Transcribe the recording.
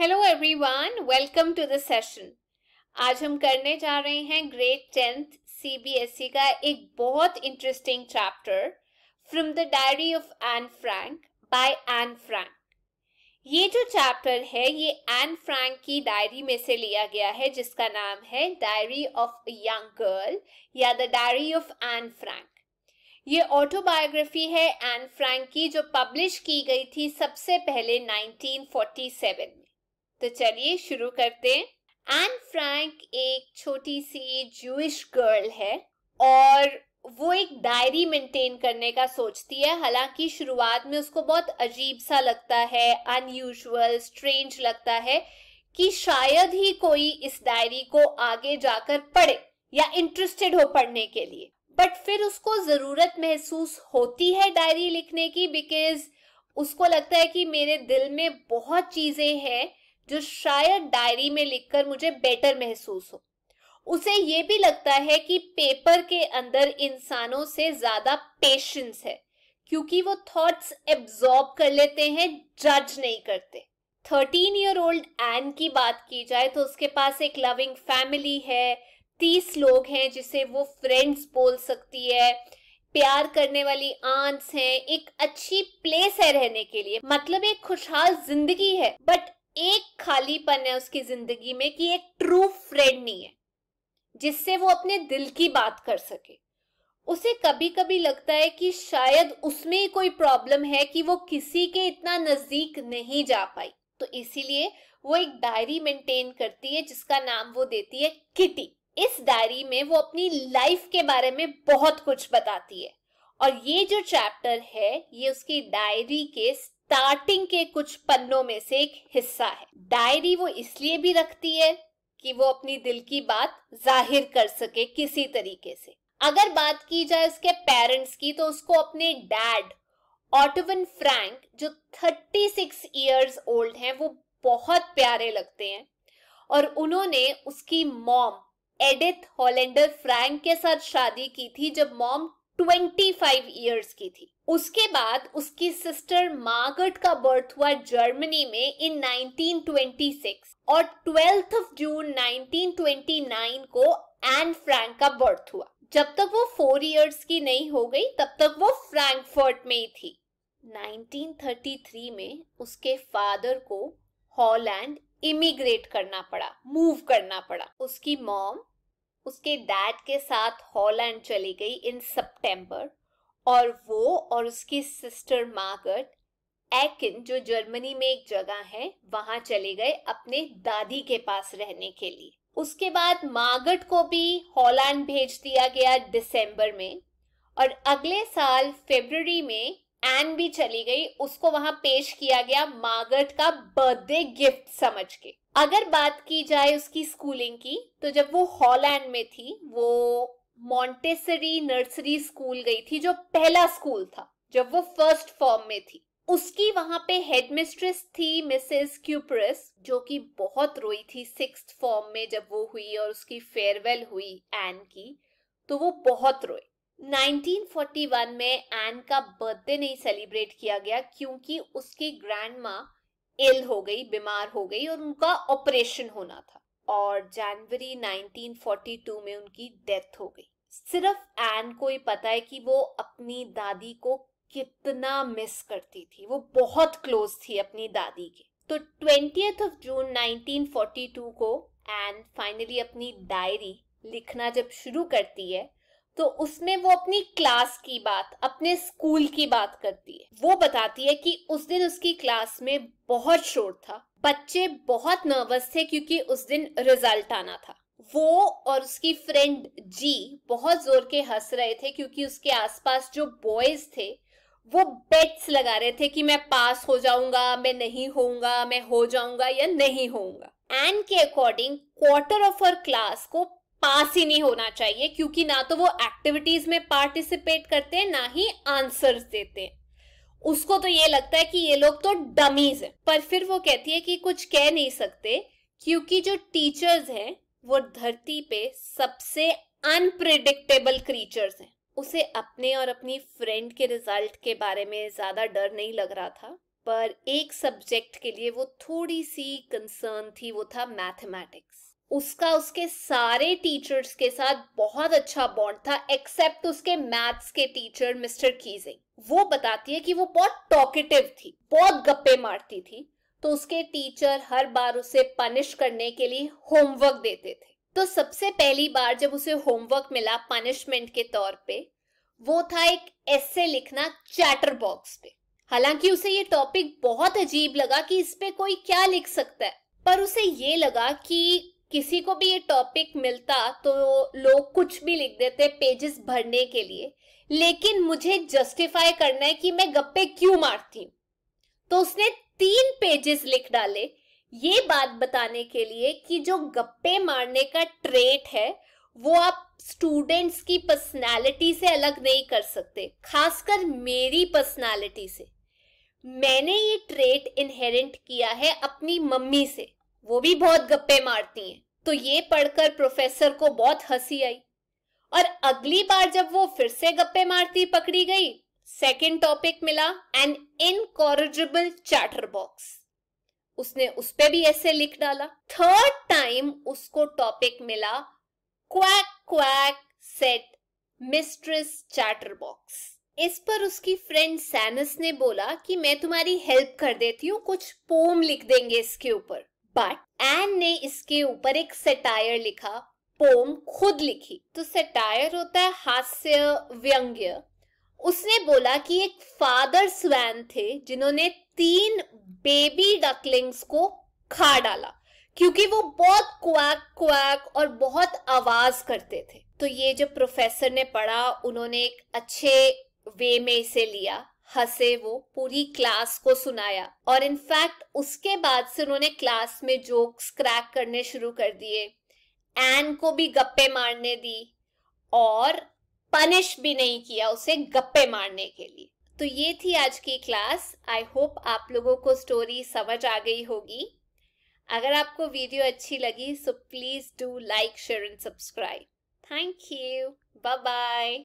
hello everyone welcome to the session आज हम करने जा रहे हैं ग्रेड टेंथ सीबीएसई का एक बहुत interesting chapter from the diary of Anne Frank by Anne Frank ये जो चैप्टर है ये एन फ्रैंक की डायरी में से लिया गया है जिसका नाम है डायरी ऑफ यंग गर्ल या the diary of Anne Frank ये ऑटोबायोग्राफी है एन फ्रैंक की जो पब्लिश की गई थी सबसे पहले 1947 में तो चलिए शुरू करते हैं एन फ्रैंक एक छोटी सी जूश गर्ल है और वो एक डायरी मेंटेन करने का सोचती है हालांकि शुरुआत में उसको बहुत अजीब सा लगता है अनयूजुअल स्ट्रेंज लगता है कि शायद ही कोई इस डायरी को आगे जाकर पढ़े या इंटरेस्टेड हो पढ़ने के लिए बट फिर उसको जरूरत महसूस होती है डायरी लिखने की बिकॉज उसको लगता है कि मेरे दिल में बहुत चीजें हैं जो शायद डायरी में लिखकर मुझे बेटर महसूस हो उसे ये भी लगता है कि पेपर के अंदर इंसानों से ज्यादा पेशेंस है क्योंकि वो थॉट्स एब्जॉर्ब कर लेते हैं जज नहीं करते थर्टीन ईयर ओल्ड एन की बात की जाए तो उसके पास एक लविंग फैमिली है तीस लोग हैं जिसे वो फ्रेंड्स बोल सकती है प्यार करने वाली आंट्स हैं एक अच्छी प्लेस है रहने के लिए मतलब एक खुशहाल जिंदगी है बट एक खालीपन है उसकी जिंदगी में कि एक ट्रू फ्रेंड नहीं है जिससे वो अपने दिल की बात कर सके उसे कभी कभी लगता है कि शायद उसमें कोई प्रॉब्लम है कि वो किसी के इतना नजदीक नहीं जा पाई तो इसीलिए वो एक डायरी मेंटेन करती है जिसका नाम वो देती है किटी इस डायरी में वो अपनी लाइफ के बारे में बहुत कुछ बताती है और ये जो चैप्टर है ये उसकी डायरी के स्टार्टिंग के कुछ पन्नों में से एक हिस्सा है डायरी वो इसलिए भी रखती है कि वो अपनी दिल की बात जाहिर कर सके किसी तरीके से अगर बात की जाए उसके पेरेंट्स की तो उसको अपने डैड ऑटोविन फ्रैंक जो 36 इयर्स ओल्ड हैं वो बहुत प्यारे लगते हैं और उन्होंने उसकी मॉम एडिथ हॉलेंडर फ्रैंक के साथ शादी की थी जब मॉम 25 ईयर्स की थी उसके बाद उसकी सिस्टर मार्गट का बर्थ हुआ जर्मनी में इन 1926 और ट्वेल्थ ऑफ जून 1929 को एन फ्रैंक का बर्थ हुआ जब तक वो फोर इयर्स की नहीं हो गई तब तक वो फ्रैंकफर्ट में ही थी 1933 में उसके फादर को हॉलैंड इमिग्रेट करना पड़ा मूव करना पड़ा उसकी मॉम उसके डैड के साथ हॉलैंड चली गई इन सितंबर और वो और उसकी सिस्टर मार्गट एकिन जो जर्मनी में एक जगह है वहां चले गए अपने दादी के पास रहने के लिए उसके बाद मार्गट को भी हॉलैंड भेज दिया गया दिसंबर में और अगले साल फेबररी में एन भी चली गई उसको वहां पेश किया गया मार्गट का बर्थडे गिफ्ट समझ के अगर बात की जाए उसकी स्कूलिंग की तो जब वो हॉलैंड में थी वो मॉन्टेसरी नर्सरी स्कूल गई थी जो पहला स्कूल था जब वो फर्स्ट फॉर्म में थी उसकी वहां पे हेडमिस्ट्रेस थी मिसेस क्यूपरस जो कि बहुत रोई थी सिक्स फॉर्म में जब वो हुई और उसकी फेयरवेल हुई एन की तो वो बहुत रोई 1941 में एन का बर्थडे नहीं सेलिब्रेट किया गया क्योंकि उसकी ग्रैंड माँ इल हो गई बीमार हो गई और उनका ऑपरेशन होना था और जनवरी 1942 में उनकी डेथ हो गई सिर्फ एन को ही पता है कि वो अपनी दादी को कितना मिस करती थी वो बहुत क्लोज थी अपनी दादी के तो ट्वेंटी ऑफ जून 1942 को एन फाइनली अपनी डायरी लिखना जब शुरू करती है तो उसमें वो अपनी क्लास की बात अपने स्कूल की बात करती है वो बताती है कि उस दिन उसकी क्लास में बहुत शोर था बच्चे बहुत नर्वस थे क्योंकि उस दिन रिजल्ट आना था वो और उसकी फ्रेंड जी बहुत जोर के हंस रहे थे क्योंकि उसके आसपास जो बॉयज थे वो बेट्स लगा रहे थे कि मैं पास हो जाऊंगा मैं नहीं होऊंगा मैं हो जाऊंगा या नहीं होऊंगा एंड के अकॉर्डिंग क्वार्टर ऑफ हर क्लास को पास ही नहीं होना चाहिए क्योंकि ना तो वो एक्टिविटीज में पार्टिसिपेट करते हैं ना ही आंसर्स देते हैं उसको तो ये लगता है कि ये लोग तो डमीज हैं पर फिर वो कहती है कि कुछ कह नहीं सकते क्योंकि जो टीचर्स हैं वो धरती पे सबसे अनप्रिडिक्टेबल क्रीचर्स हैं उसे अपने और अपनी फ्रेंड के रिजल्ट के बारे में ज्यादा डर नहीं लग रहा था पर एक सब्जेक्ट के लिए वो थोड़ी सी कंसर्न थी वो था मैथमेटिक्स उसका उसके सारे टीचर्स के साथ बहुत अच्छा बॉन्ड था एक्सेप्ट उसके मैथ्स के टीचर मिस्टर कीजिंग वो बताती है कि वो बहुत टॉकेटिव थी बहुत गप्पे मारती थी तो उसके टीचर हर बार उसे पनिश करने के लिए होमवर्क देते थे तो सबसे पहली बार जब उसे होमवर्क मिला पनिशमेंट के तौर पे वो था एक ऐसे लिखना चैटर बॉक्स पे हालांकि उसे ये टॉपिक बहुत अजीब लगा कि इस पे कोई क्या लिख सकता है पर उसे ये लगा कि किसी को भी ये टॉपिक मिलता तो लोग कुछ भी लिख देते पेजेस भरने के लिए लेकिन मुझे जस्टिफाई करना है कि मैं गप्पे क्यों मारती तो उसने तीन पेजेस लिख डाले ये बात बताने के लिए कि जो गप्पे मारने का ट्रेट है वो आप स्टूडेंट्स की पर्सनालिटी से अलग नहीं कर सकते खासकर मेरी पर्सनालिटी से मैंने ये ट्रेट इनहेरेंट किया है अपनी मम्मी से वो भी बहुत गप्पे मारती हैं तो ये पढ़कर प्रोफेसर को बहुत हंसी आई और अगली बार जब वो फिर से गप्पे मारती पकड़ी गई सेकेंड टॉपिक मिला एन इनकॉरिजिबल चैटर बॉक्स उसने उस पर भी ऐसे लिख डाला थर्ड टाइम उसको टॉपिक मिला quack quack said mistress chatterbox इस पर उसकी फ्रेंड सैनस ने बोला कि मैं तुम्हारी हेल्प कर देती हूँ कुछ पोम लिख देंगे इसके ऊपर बट एन ने इसके ऊपर एक सेटायर लिखा पोम खुद लिखी तो सेटायर होता है हास्य व्यंग्य उसने बोला कि एक फादर स्वैन थे जिन्होंने तीन बेबी डकलिंग्स को खा डाला क्योंकि वो बहुत क्वैक क्वैक और बहुत आवाज करते थे तो ये जो प्रोफेसर ने पढ़ा उन्होंने एक अच्छे वे में इसे लिया हंसे वो पूरी क्लास को सुनाया और इनफैक्ट उसके बाद से उन्होंने क्लास में जोक्स क्रैक करने शुरू कर दिए एन को भी गप्पे मारने दी और पनिश भी नहीं किया उसे गप्पे मारने के लिए तो ये थी आज की क्लास आई होप आप लोगों को स्टोरी समझ आ गई होगी अगर आपको वीडियो अच्छी लगी so please do like share and subscribe thank you bye bye